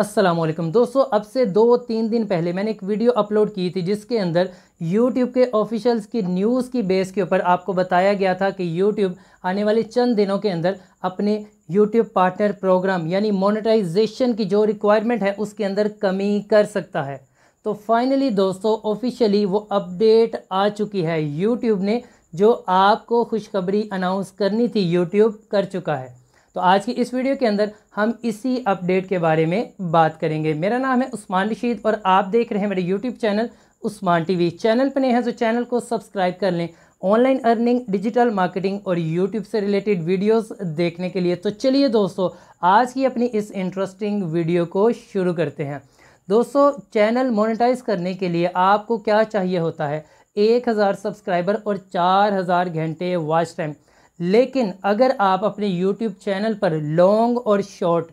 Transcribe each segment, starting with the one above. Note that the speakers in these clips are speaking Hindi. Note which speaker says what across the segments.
Speaker 1: असलम दोस्तों अब से दो तीन दिन पहले मैंने एक वीडियो अपलोड की थी जिसके अंदर YouTube के ऑफिशल्स की न्यूज़ की बेस के ऊपर आपको बताया गया था कि YouTube आने वाले चंद दिनों के अंदर अपने YouTube पार्टनर प्रोग्राम यानी मोनेटाइजेशन की जो रिक्वायरमेंट है उसके अंदर कमी कर सकता है तो फाइनली दोस्तों ऑफिशियली वो अपडेट आ चुकी है यूट्यूब ने जो आपको खुशखबरी अनाउंस करनी थी यूट्यूब कर चुका है तो आज की इस वीडियो के अंदर हम इसी अपडेट के बारे में बात करेंगे मेरा नाम है उस्मान रशीद और आप देख रहे हैं मेरे YouTube channel Usman TV channel पर नए हैं तो चैनल को सब्सक्राइब कर लें ऑनलाइन अर्निंग डिजिटल मार्केटिंग और यूट्यूब से रिलेटेड वीडियोस देखने के लिए तो चलिए दोस्तों आज की अपनी इस इंटरेस्टिंग वीडियो को शुरू करते हैं दोस्तों चैनल मोनेटाइज करने के लिए आपको क्या चाहिए होता है एक हज़ार सब्सक्राइबर और चार हज़ार घंटे वॉच टाइम लेकिन अगर आप अपने यूट्यूब चैनल पर लॉन्ग और शॉर्ट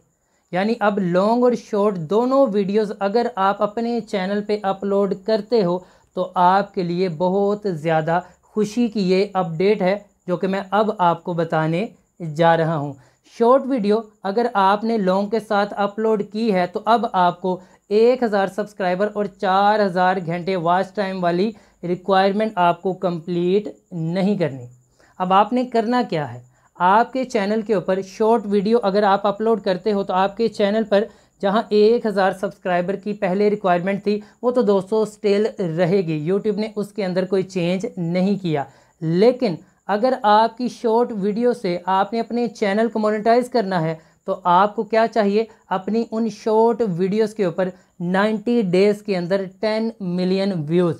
Speaker 1: यानी अब लॉन्ग और शॉर्ट दोनों वीडियोस अगर आप अपने चैनल पे अपलोड करते हो तो आपके लिए बहुत ज़्यादा खुशी की ये अपडेट है जो कि मैं अब आपको बताने जा रहा हूँ शॉर्ट वीडियो अगर आपने लॉन्ग के साथ अपलोड की है तो अब आपको 1000 सब्सक्राइबर और 4000 घंटे वॉच टाइम वाली रिक्वायरमेंट आपको कंप्लीट नहीं करनी अब आपने करना क्या है आपके चैनल के ऊपर शॉर्ट वीडियो अगर आप अपलोड करते हो तो आपके चैनल पर जहाँ एक हज़ार सब्सक्राइबर की पहले रिक्वायरमेंट थी वो तो दोस्तों स्टेल रहेगी यूट्यूब ने उसके अंदर कोई चेंज नहीं किया लेकिन अगर आपकी शॉर्ट वीडियो से आपने अपने चैनल को मोनेटाइज करना है तो आपको क्या चाहिए अपनी उन शॉर्ट वीडियोस के ऊपर 90 डेज़ के अंदर 10 मिलियन व्यूज़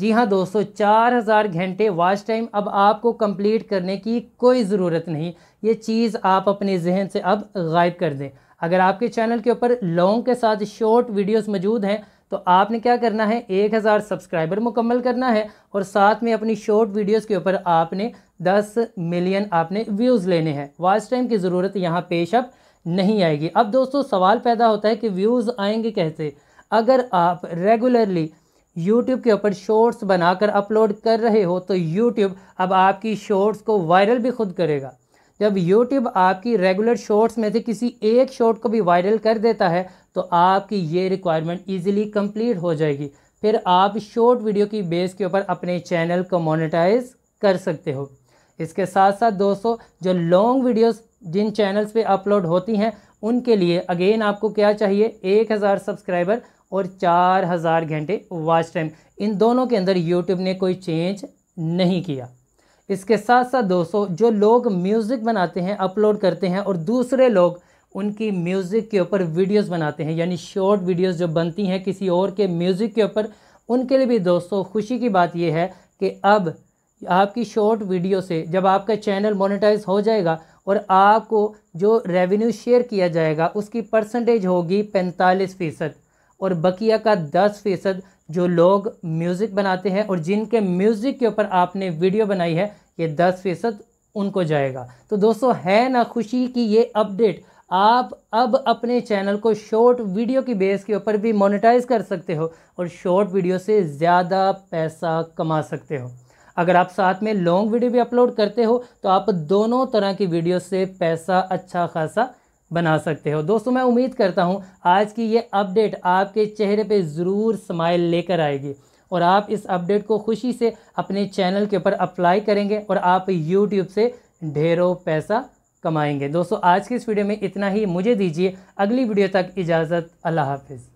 Speaker 1: जी हाँ दोस्तों चार हज़ार घंटे वॉच टाइम अब आपको कंप्लीट करने की कोई ज़रूरत नहीं ये चीज़ आप अपने जहन से अब गायब कर दें अगर आपके चैनल के ऊपर लॉन्ग के साथ शॉर्ट वीडियोस मौजूद हैं तो आपने क्या करना है एक हज़ार सब्सक्राइबर मुकम्मल करना है और साथ में अपनी शॉर्ट वीडियोस के ऊपर आपने दस मिलियन आपने व्यूज़ लेने हैं वॉच टाइम की ज़रूरत यहाँ पेश अब नहीं आएगी अब दोस्तों सवाल पैदा होता है कि व्यूज़ आएंगे कैसे अगर आप रेगुलरली यूट्यूब के ऊपर शॉर्ट्स बनाकर अपलोड कर रहे हो तो यूट्यूब अब आपकी शॉर्ट्स को वायरल भी खुद करेगा जब यूट्यूब आपकी रेगुलर शॉर्ट्स में से किसी एक शॉर्ट को भी वायरल कर देता है तो आपकी ये रिक्वायरमेंट ईजिली कम्प्लीट हो जाएगी फिर आप शॉर्ट वीडियो की बेस के ऊपर अपने चैनल को मोनेटाइज कर सकते हो इसके साथ साथ दोस्तों जो लॉन्ग वीडियोस जिन चैनल्स पे अपलोड होती हैं उनके लिए अगेन आपको क्या चाहिए एक हज़ार सब्सक्राइबर और चार हज़ार घंटे वॉच टाइम इन दोनों के अंदर यूट्यूब ने कोई चेंज नहीं किया इसके साथ साथ दोस्तों जो लोग म्यूज़िक बनाते हैं अपलोड करते हैं और दूसरे लोग उनकी म्यूज़िक के ऊपर वीडियोस बनाते हैं यानी शॉर्ट वीडियोस जो बनती हैं किसी और के म्यूज़िक के ऊपर उनके लिए भी दोस्तों खुशी की बात यह है कि अब आपकी शॉर्ट वीडियो से जब आपका चैनल मोनेटाइज हो जाएगा और आपको जो रेवेन्यू शेयर किया जाएगा उसकी परसेंटेज होगी पैंतालीस फ़ीसद और बकिया का दस फ़ीसद जो लोग म्यूज़िक बनाते हैं और जिनके म्यूज़िक के ऊपर आपने वीडियो बनाई है ये दस फ़ीसद उनको जाएगा तो दोस्तों है ना खुशी की ये अपडेट आप अब अपने चैनल को शॉर्ट वीडियो की बेस के ऊपर भी मोनेटाइज कर सकते हो और शॉर्ट वीडियो से ज़्यादा पैसा कमा सकते हो अगर आप साथ में लॉन्ग वीडियो भी अपलोड करते हो तो आप दोनों तरह की वीडियो से पैसा अच्छा खासा बना सकते हो दोस्तों मैं उम्मीद करता हूँ आज की ये अपडेट आपके चेहरे पर ज़रूर स्माइल लेकर आएगी और आप इस अपडेट को खुशी से अपने चैनल के ऊपर अप्लाई करेंगे और आप यूट्यूब से ढेरों पैसा कमाएंगे दोस्तों आज की इस वीडियो में इतना ही मुझे दीजिए अगली वीडियो तक इजाज़त अल्लाह हाफिज़